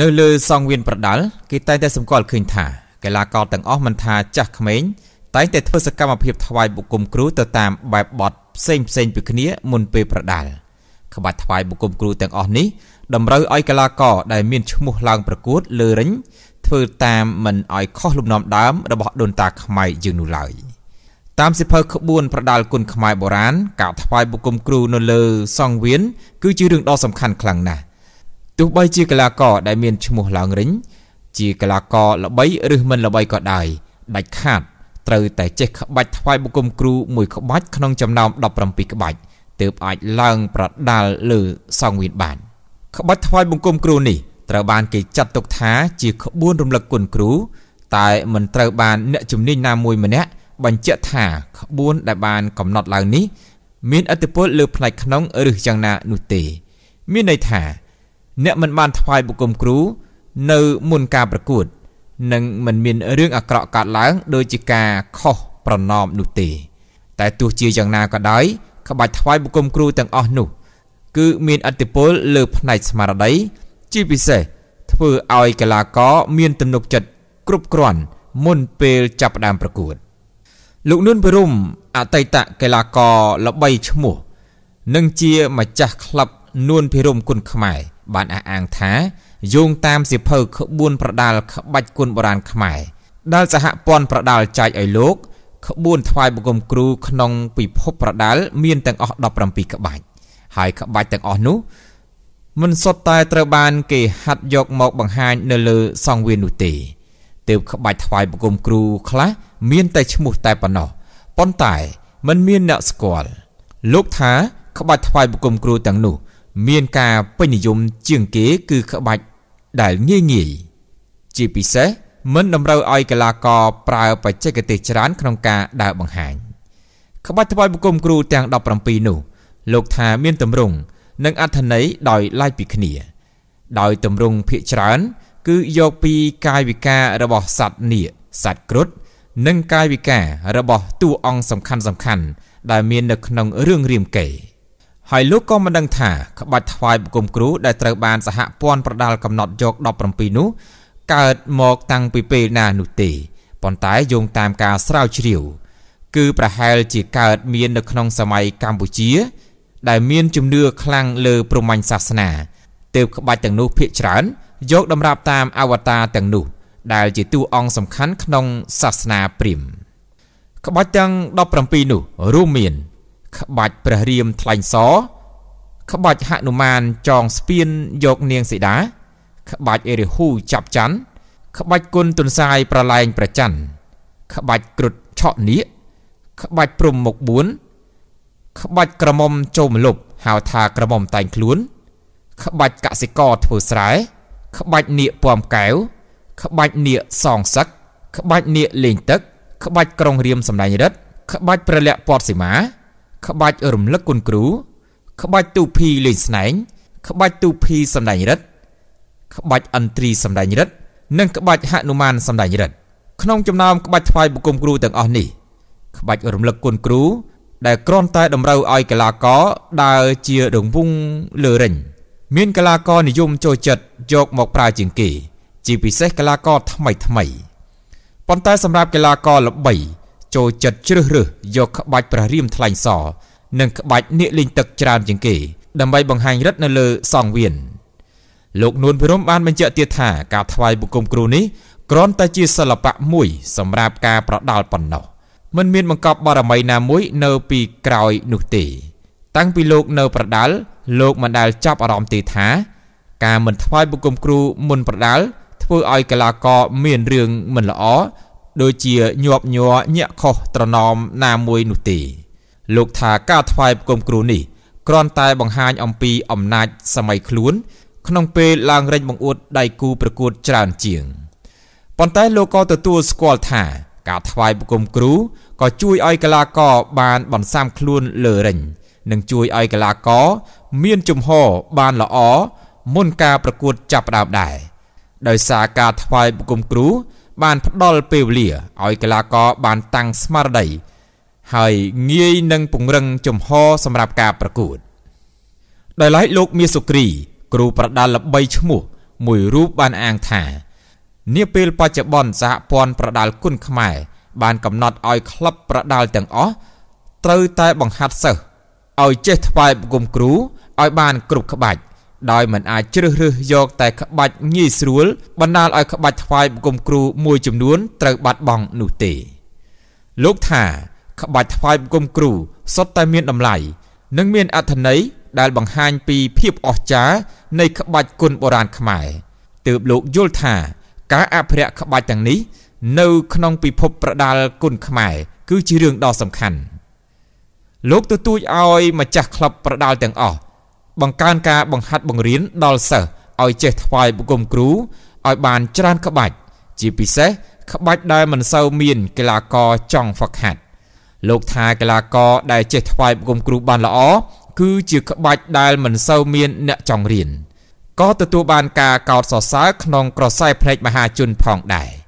នៅលើសង្វៀនប្រដាល់គេតែងតែសម្គាល់ឃើញថាកីឡាករទាំងអស់មិនថាចាស់ក្មេងតែងតែធ្វើសកម្មភាពថ្វាយបុគ្គលគ្រូទៅតាមបែបបត់ផ្សេងផ្សេងពីគ្នាមុនពេលប្រដាល់ក្បាច់ថ្វាយបុគ្គលគ្រូទាំងអស់នេះតម្រូវឲ្យកីឡាករដែលមានឈ្មោះឡើងប្រកួតលើរិញធ្វើតាមមិនឲ្យខុសលំនាំដើមរបស់ដូនតាខ្មែរយើងនោះឡើយតាមសិភៅក្បួនប្រដាល់គុណខ្មែរបុរាណការថ្វាយបុគ្គលគ្រូនៅលើសង្វៀនគឺជារឿងដ៏សំខាន់ខ្លាំងណាស់ទោះបីជាកីឡាករដែលមានឈ្មោះឡើងរិញជាកីឡាករល្បីឬមិន ល្បីក៏ដោយដាច់ខាតត្រូវតែចេះក្បាច់ថ្វាយបង្គំគ្រូមួយក្បាច់ក្នុងចំណោម17ក្បាច់ទើបអាចឡើងប្រដាល់លើសង្វៀនបានក្បាច់ថ្វាយបង្គំគ្រូនេះត្រូវបានគេចាត់ទុកថាជាក្បួនរំលឹកគុណគ្រូ តែមិនត្រូវបានអ្នកជំនាញណាមួយម្នាក់បញ្ជាក់ថាក្បួនដែលបាន កំណត់ឡើងនេះមានឥទ្ធិពលលើ ផ្នែកក្នុងឬយ៉ាងណានោះទេ មានន័យថាអ្នកមិនបានថ្វាយបង្គំគ្រូ នៅមុនការប្រកួតនឹងមិនមានរឿងអាក្រក់កើតឡើងដោយជាការខុសប្រណមនោះទេតែទោះជាយ៉ាងណាក៏ដោយ ក្បាច់ថ្វាយបង្គំគ្រូទាំងអស់នោះ គឺមានអតិពលលើ ផ្នែកស្មារតីជាពិសេសធ្វើឲ្យកីឡាករមានទំនុកចិត្តគ្រប់គ្រាន់មុនពេលចាប់ផ្ដើមប្រកួតលោកនួនពិរមអតីតកីឡាករល្បីឈ្មោះនិងជាម្ចាស់ក្លឹបនួនពិរមគុណខ្មែរបានអះអាងថាយោងតាមសៀវភៅក្បួនប្រដាល់ក្បាច់គុណបុរាណខ្មែរដែលសហព័ន្ធប្រដាល់ចែកឲ្យលោកក្បួនថ្វាយបង្គំគ្រូក្នុងពិភពប្រដាល់មានទាំងអស់17ក្បាច់ហើយក្បាច់ទាំងអស់នោះមិនសុទ្ធតែត្រូវបានគេហាត់យកមកបង្ហាញនៅលើសង្វៀននោះទេទើបក្បាច់ថ្វាយបង្គំគ្រូខ្លះមានតែឈ្មោះតែប៉ុណ្ណោះប៉ុន្តែมันមានអ្នកស្គាល់លោកថាក្បាច់ថ្វាយបង្គំគ្រូទាំងនោះមានការពេញនិយមជាងគេគឺក្បាច់ដែលងាយងាយជាពិសេសមិនតម្រូវឲ្យកីឡាករប្រើបច្ចេកទេសច្រើនក្នុងការដើរបង្ហាញក្បាច់ថ្វាយបង្គំគ្រូទាំង17នោះលោកថាមានទម្រង់និងអត្ថន័យដោយឡែកពីគ្នា ដោយទម្រង់ភាកច្រើនគឺយកពីកាយវិការរបស់សត្វនាគសត្វគ្រុឌនិងកាយវិការរបស់តួអង្គសំខាន់ៗដែលមាននៅក្នុងរឿងរាមកេរ្តិ៍ហើយលោកក៏មិនដឹងថាក្បាច់ថ្វាយបង្គំគ្រូដែលត្រូវបានសហព័ន្ធប្រដាល់កំណត់យក17នោះ កើតមកតាំងពីពេលណានោះទេប៉ុន្តែយោងតាមការស្រាវជ្រាវគឺប្រហែលជាកើតមាននៅក្នុងសម័យកម្ពុជា ដែលមាន ជំនឿខ្លាំងលើព្រហ្មញ្ញសាសនាទើបក្បាច់ទាំងនោះភាកច្រើន យកតម្រាប់តាមអវតារទាំងនោះ ដែលជាតួអង្គសំខាន់ក្នុងសាសនាព្រាហ្មណ៍ក្បាច់ទាំង17នោះរួមមានក្បាច់ព្រះរាមថ្លែងសរក្បាច់ហនុមានចងស្ពានយកនាងសីតាក្បាច់អេរាហូចាប់ច័ន្ទក្បាច់គុណទុនសាយប្រឡែងប្រច័ន្ទក្បាច់គ្រុឌឆក់នៀកក្បាច់ព្រំមុខ4ក្បាច់ក្រមុំចូលមលប់ហៅថាក្រមុំតែងខ្លួនក្បាច់កសិករធ្វើស្រែក្បាច់នៀកពំកែវក្បាច់នៀកសងសឹកក្បាច់នៀកលេងទឹកក្បាច់ក្រុងរៀមសម្ដែងរិទ្ធក្បាច់ប្រល័កពតសីមាក្បាច់រំលឹកគុណគ្រូក្បាច់ទូភីលេងស្នែងក្បាច់ទូភីសម្ដែងរិទ្ធក្បាច់អន្ទ្រីសម្ដែងរិទ្ធនិងក្បាច់ហនុមានសម្ដែងរិទ្ធក្នុងចំណោមក្បាច់ថ្វាយបង្គំគ្រូទាំងអស់នេះក្បាច់រំលឹកគុណគ្រូដែលគ្រាន់តែតម្រូវឲ្យកីឡាករដើរជារង្វង់លើរិញមានកីឡាករនិយមចូលចិត្តយកមកប្រើជាងគេជាពិសេសកីឡាករថ្មីថ្មីប៉ុន្តែសម្រាប់កីឡាករល្បីចូលចិត្តជ្រើសរើសយកក្បាច់ព្រះរាមថ្លែងសរនិងក្បាច់នាគលេងទឹកច្រើនជាងគេដើម្បីបង្ហាញរិទ្ធនៅលើសង្វៀនលោកនួនភិរមបានបញ្ជាក់ទៀតថាការថ្វាយបង្គំគ្រូនេះគ្រាន់តែជាសិល្បៈមួយសម្រាប់ការប្រដាល់ប៉ុណ្ណោះមិនមានបង្កប់បារមីណាមួយនៅពីក្រោយនោះទេ តាំងពីលោកនៅ ប្រដាល់លោកមិនដែលចាប់អារម្មណ៍ទេថាការមិនថ្វាយបង្គំគ្រូមុនប្រដាល់ធ្វើឲ្យកីឡាករមានរឿងមិនល្អដូចជាញាប់ញ័រញាក់ខុសត្រណមណាមួយនោះទេ លោកថាការថ្វាយបង្គំគ្រូនេះគ្រាន់តែបង្ហាញអំពីអំណាចសម័យខ្លួន ក្នុងពេលឡើងរែងបង្អួតដៃគូប្រកួតច្រើនជាង ប៉ុន្តែលោកក៏ទទួលស្គាល់ថាការថ្វាយបង្គំគ្រូ ក៏ជួយឲ្យកីឡាករបានបន្សាំខ្លួនលើរែងនិងជួយឲ្យកីឡាករមានជំហរបានល្អមុនការប្រកួតចាប់ផ្ដើមដែរដោយសារការថ្វាយបង្គំគ្រូបានផ្ដល់ពេលវេលាឲ្យកីឡាករបានតាំងស្មារតីហើយងាយនឹងពង្រឹងចំហសម្រាប់ការប្រកួតដោយឡែកលោកមាសសុគ្រី គ្រូប្រដាល់ល្បីឈ្មោះមួយរូបបានអាងថា នាពេល បច្ចុប្បន្នសហព័ន្ធប្រដាល់គុណខ្មែរ បានកំណត់ឲ្យក្លឹបប្រដាល់ទាំងអស់ត្រូវតែបង្ហាត់សិស្សឲ្យចេះថ្វាយបង្គំគ្រូឲ្យបានគ្រប់ក្បាច់ដោយមិនអាចជ្រើសរើសយក តែក្បាច់ងាយស្រួល បណ្ដាលឲ្យក្បាច់ថ្វាយបង្គំគ្រូមួយចំនួន ត្រូវបាត់បង់នោះទេលោកថា ក្បាច់ថ្វាយបង្គំគ្រូសុទ្ធតែ មានតម្លៃនិងមានអត្ថន័យដែលបង្ហាញពី ភាពអស្ចារ្យនៃក្បាច់គុណបុរាណខ្មែរទើបលោកយល់ថា ការអភិរក្សក្បាច់ទាំងនេះនៅ ក្នុងពិភពប្រដាល់គុណខ្មែរគឺជារឿងដ៏សំខាន់លោកទទូចឲ្យម្ចាស់ក្លឹបប្រដាល់ទាំងអស់បង្កើនការបង្ហាត់បង្រៀនដល់សិស្សឲ្យចេះថ្វាយបង្គំគ្រូឲ្យបានច្រើនក្បាច់ជាពិសេសក្បាច់ដែលមិនសូវមានកីឡាករចង់ហ្វឹកហាត់លោកថាកីឡាករដែលចេះថ្វាយបង្គំគ្រូបានល្អគឺជាក្បាច់ដែលមិនសូវមានអ្នកចង់រៀនក៏ទទួលបានការកោតសរសើរក្នុងក្រសែភ្នែកមហាជនផងដែរ។